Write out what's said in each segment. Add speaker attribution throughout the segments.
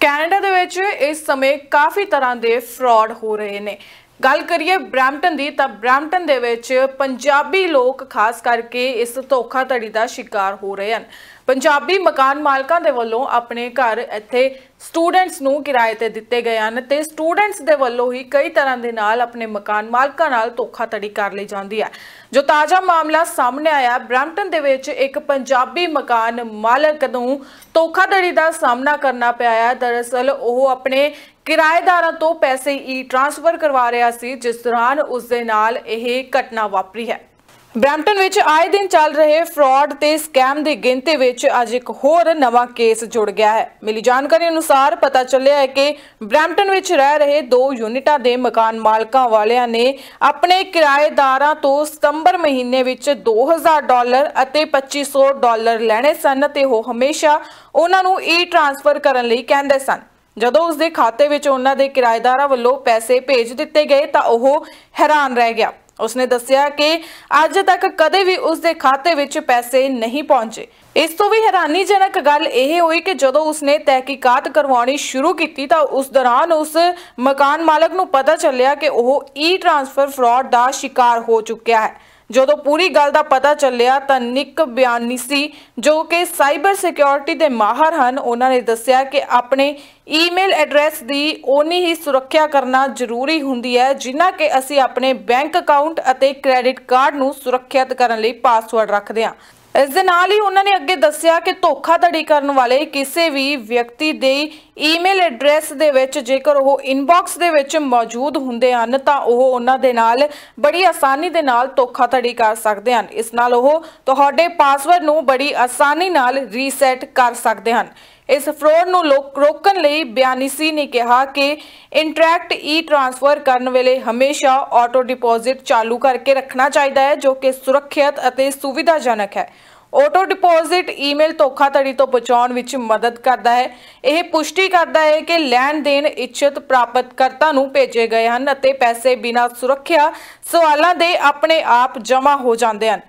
Speaker 1: Canada ਦੇ ਵਿੱਚ ਇਸ ਸਮੇਂ ਕਾਫੀ ਤਰ੍ਹਾਂ ਦੇ ਫਰਾਡ ਹੋ ਰਹੇ ਨੇ ਗੱਲ ਕਰੀਏ ਬ੍ਰੈਂਪਟਨ ਦੀ ਤਾਂ ਬ੍ਰੈਂਪਟਨ ਦੇ ਵਿੱਚ ਪੰਜਾਬੀ ਲੋਕ ਖਾਸ ਕਰਕੇ ਇਸ ਧੋਖਾਧੜੀ ਦਾ ਸ਼ਿਕਾਰ ਹੋ ਰਹੇ ਹਨ ਪੰਜਾਬੀ ਮਕਾਨ ਮਾਲਕਾਂ ਦੇ ਵੱਲੋਂ ਆਪਣੇ ਘਰ ਇੱਥੇ ਸਟੂਡੈਂਟਸ ਨੂੰ ਕਿਰਾਏ ਤੇ ਦਿੱਤੇ ਗਏ ਹਨ ਤੇ ਸਟੂਡੈਂਟਸ ਦੇ ਵੱਲੋਂ ਹੀ ਕਈ ਤਰ੍ਹਾਂ ਦੇ ਨਾਲ ਆਪਣੇ ਮਕਾਨ ਮਾਲਕਾਂ ਨਾਲ ਧੋਖਾਧੜੀ ਕਰ ਲਈ ਜਾਂਦੀ ਹੈ ਜੋ ਤਾਜ਼ਾ ਮਾਮਲਾ ਸਾਹਮਣੇ ਆਇਆ ਬ੍ਰੈਂਪਟਨ ਦੇ ਵਿੱਚ ਇੱਕ ਪੰਜਾਬੀ ਮਕਾਨ ਮਾਲਕ ਨੂੰ ਧੋਖਾਧੜੀ ਦਾ ਸਾਹਮਣਾ ਕਰਨਾ ਪਿਆ ਹੈ ਦਰਅਸਲ ਉਹ ਆਪਣੇ ਕਿਰਾਏਦਾਰਾਂ ਤੋਂ ਪੈਸੇ ਈ ਟ੍ਰਾਂਸਫਰ ਕਰਵਾ ਰਿਹਾ ਸੀ ਜਿਸ ਦੌਰਾਨ ਉਸ ਦੇ ਨਾਲ ਇਹ ਘਟਨਾ ਵਾਪਰੀ ਹੈ ਬ੍ਰੈਂਪਟਨ ਵਿੱਚ ਆਏ ਦਿਨ ਚੱਲ ਰਹੇ ਫਰਾਡ ਤੇ ਸਕੈਮ ਦੇ ਗਿਣਤੇ ਵਿੱਚ ਅੱਜ ਇੱਕ ਹੋਰ ਨਵਾਂ ਕੇਸ ਜੁੜ ਗਿਆ ਹੈ ਮਿਲੀ ਜਾਣਕਾਰੀ ਅਨੁਸਾਰ ਪਤਾ ਚੱਲਿਆ ਹੈ ਕਿ ਬ੍ਰੈਂਪਟਨ ਵਿੱਚ ਰਹਿ ਰਹੇ ਦੋ ਯੂਨਿਟਾਂ ਦੇ ਮਕਾਨ ਮਾਲਕਾਂ ਵਾਲਿਆਂ ਨੇ ਆਪਣੇ ਕਿਰਾਏਦਾਰਾਂ ਤੋਂ ਸਤੰਬਰ ਮਹੀਨੇ ਵਿੱਚ 2000 ਡਾਲਰ ਅਤੇ 2500 ਡਾਲਰ ਲੈਣੇ ਸਨ ਤੇ ਉਹ ਹਮੇਸ਼ਾ ਉਹਨਾਂ ਨੂੰ ਈ ਟ੍ਰਾਂਸਫਰ ਕਰਨ ਲਈ ਕਹਿੰਦੇ ਸਨ ਜਦੋਂ ਉਸ ਦੇ ਖਾਤੇ ਵਿੱਚ ਉਹਨਾਂ ਦੇ ਕਿਰਾਏਦਾਰਾਂ ਵੱਲੋਂ ਪੈਸੇ ਭੇਜ ਦਿੱਤੇ ਗਏ ਤਾਂ ਉਹ ਹੈਰਾਨ ਰਹਿ ਗਿਆ ਉਸਨੇ ਦੱਸਿਆ ਕਿ ਅੱਜ ਤੱਕ ਕਦੇ ਵੀ ਉਸ ਦੇ ਖਾਤੇ ਵਿੱਚ ਪੈਸੇ ਨਹੀਂ ਪਹੁੰਚੇ ਇਸ ਤੋਂ ਵੀ ਹੈਰਾਨੀਜਨਕ ਗੱਲ ਇਹ ਹੋਈ ਕਿ ਜਦੋਂ ਉਸਨੇ ਤਹਿਕੀਕਾਤ ਕਰਵਾਉਣੀ ਸ਼ੁਰੂ ਕੀਤੀ ਤਾਂ ਉਸ ਦੌਰਾਨ ਉਸ ਮਕਾਨ ਮਾਲਕ ਨੂੰ ਪਤਾ ਚੱਲਿਆ ਕਿ ਉਹ ਈ ਟ੍ਰਾਂਸਫਰ ਫਰਾਡ ਦਾ ਸ਼ਿਕਾਰ ਹੋ ਚੁੱਕਿਆ ਹੈ ਜਦੋਂ ਪੂਰੀ ਗੱਲ ਦਾ ਪਤਾ ਚੱਲਿਆ ਤਾਂ ਨਿਕ ਬਿਆਨੀ ਸੀ ਜੋ ਕਿ ਸਾਈਬਰ ਸਿਕਿਉਰਿਟੀ ਦੇ ਮਾਹਰ ਹਨ ਉਹਨਾਂ ਨੇ ਦੱਸਿਆ ਕਿ ਆਪਣੇ ਈਮੇਲ ਐਡਰੈਸ ਦੀ ਓਨੀ ਹੀ ਸੁਰੱਖਿਆ ਕਰਨਾ ਜ਼ਰੂਰੀ ਹੁੰਦੀ ਹੈ ਜਿੰਨਾ ਕਿ ਅਸੀਂ ਆਪਣੇ ਬੈਂਕ ਅਕਾਊਂਟ ਅਤੇ ਕ੍ਰੈਡਿਟ ਕਾਰਡ ਨੂੰ ਸੁਰੱਖਿਅਤ ਕਰਨ ਲਈ ਪਾਸਵਰਡ ਰੱਖਦੇ ਹਾਂ ਇਸ ਦੇ ਨਾਲ ਹੀ ਉਹਨਾਂ ਨੇ ਅੱਗੇ ਦੱਸਿਆ ਕਿ ਧੋਖਾਧੜੀ ਕਰਨ ਵਾਲੇ ਕਿਸੇ ਵੀ ਵਿਅਕਤੀ ਦੇ ਈਮੇਲ ਐਡਰੈਸ ਦੇ ਵਿੱਚ ਜੇਕਰ ਉਹ ਇਨਬਾਕਸ ਦੇ ਵਿੱਚ ਮੌਜੂਦ ਹੁੰਦੇ ਹਨ ਤਾਂ ਉਹ ਉਹਨਾਂ ਦੇ ਨਾਲ ਬੜੀ ਆਸਾਨੀ ਦੇ ਨਾਲ ਧੋਖਾਧੜੀ ਕਰ ਸਕਦੇ ਹਨ ਇਸ ਨਾਲ ਉਹ ਤੁਹਾਡੇ ਪਾਸਵਰਡ ਨੂੰ ਬੜੀ ਆਸਾਨੀ ਨਾਲ ਰੀਸੈਟ ਕਰ ਸਕਦੇ ਹਨ ਇਸ ਫਰੋਡ ਨੂੰ ਰੋਕਣ ਲਈ ਬਿਆਨੀਸੀ ਨੇ ਕਿਹਾ ਕਿ ਇੰਟਰੈਕਟ ਈ ਟ੍ਰਾਂਸਫਰ ਕਰਨ ਵੇਲੇ ਹਮੇਸ਼ਾ ਆਟੋ ਡਿਪੋਜ਼ਿਟ ਚਾਲੂ ਕਰਕੇ ਰੱਖਣਾ ਚਾਹੀਦਾ ਹੈ ਜੋ ਕਿ ਸੁਰੱਖਿਅਤ ਅਤੇ ਸੁਵਿਧਾਜਨਕ ਹੈ ਆਟੋ ਡਿਪੋਜ਼ਿਟ ਈਮੇਲ ਧੋਖਾਧੜੀ ਤੋਂ ਬਚਾਉਣ ਵਿੱਚ ਮਦਦ ਕਰਦਾ ਹੈ ਇਹ ਪੁਸ਼ਟੀ ਕਰਦਾ ਹੈ ਕਿ ਲੈਣ ਦੇਣ ਇੱਛਤ ਪ੍ਰਾਪਤਕਰਤਾ ਨੂੰ ਭੇਜੇ ਗਏ ਹਨ ਅਤੇ ਪੈਸੇ ਬਿਨਾਂ ਸੁਰੱਖਿਆ ਸਵਾਲਾਂ ਦੇ ਆਪਣੇ ਆਪ ਜਮ੍ਹਾਂ ਹੋ ਜਾਂਦੇ ਹਨ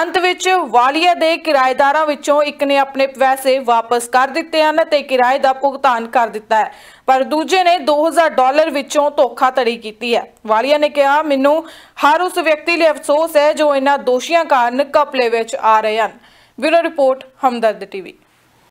Speaker 1: ਅੰਤ ਵਿੱਚ ਵਾਲੀਆ ਦੇ ਕਿਰਾਏਦਾਰਾਂ ਵਿੱਚੋਂ ਇੱਕ ਨੇ ਆਪਣੇ ਪੈਸੇ ਵਾਪਸ ਕਰ ਦਿੱਤੇ ਹਨ ਅਤੇ ਕਿਰਾਏ ਦਾ ਭੁਗਤਾਨ ਕਰ ਦਿੱਤਾ ਹੈ ਪਰ ਦੂਜੇ ਨੇ 2000 ਡਾਲਰ ਵਿੱਚੋਂ ਧੋਖਾਧੜੀ ਕੀਤੀ ਹੈ ਵਾਲੀਆ ਨੇ ਕਿਹਾ ਮੈਨੂੰ ਹਰ ਉਸ ਵਿਅਕਤੀ ਲਈ ਅਫਸੋਸ ਹੈ ਜੋ ਇਹਨਾਂ ਦੋਸ਼ੀਆਂ ਕਾਰਨ ਕਪਲੇ ਵਿੱਚ ਆ ਰਹੇ ਹਨ ਬਿਊਰੋ ਰਿਪੋਰਟ ਹਮਦਰਦ ਟੀਵੀ